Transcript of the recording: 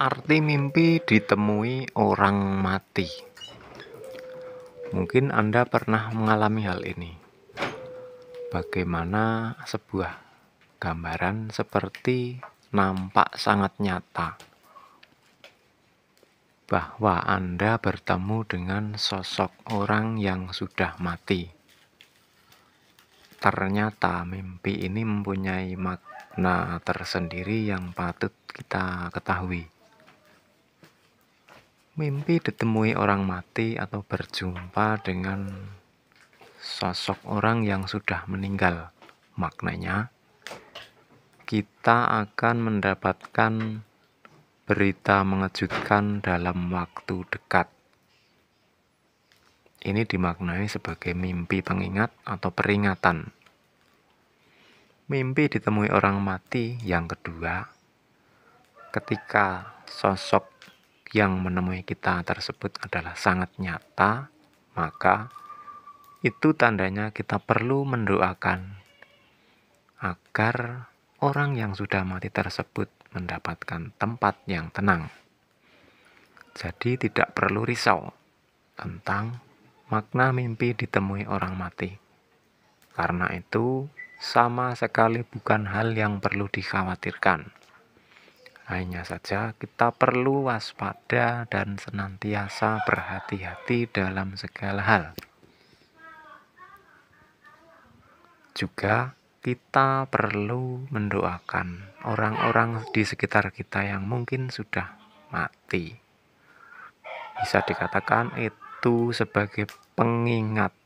Arti mimpi ditemui orang mati. Mungkin Anda pernah mengalami hal ini. Bagaimana sebuah gambaran seperti nampak sangat nyata bahwa Anda bertemu dengan sosok orang yang sudah mati. Ternyata mimpi ini mempunyai makna tersendiri yang patut kita ketahui. Mimpi ditemui orang mati atau berjumpa dengan sosok orang yang sudah meninggal. Maknanya, kita akan mendapatkan berita mengejutkan dalam waktu dekat. Ini dimaknai sebagai mimpi pengingat atau peringatan. Mimpi ditemui orang mati yang kedua, ketika sosok yang menemui kita tersebut adalah sangat nyata, maka itu tandanya kita perlu mendoakan agar orang yang sudah mati tersebut mendapatkan tempat yang tenang. Jadi, tidak perlu risau tentang makna mimpi ditemui orang mati. Karena itu, sama sekali bukan hal yang perlu dikhawatirkan. Hanya saja kita perlu waspada dan senantiasa berhati-hati dalam segala hal. Juga kita perlu mendoakan orang-orang di sekitar kita yang mungkin sudah mati. Bisa dikatakan itu sebagai pengingat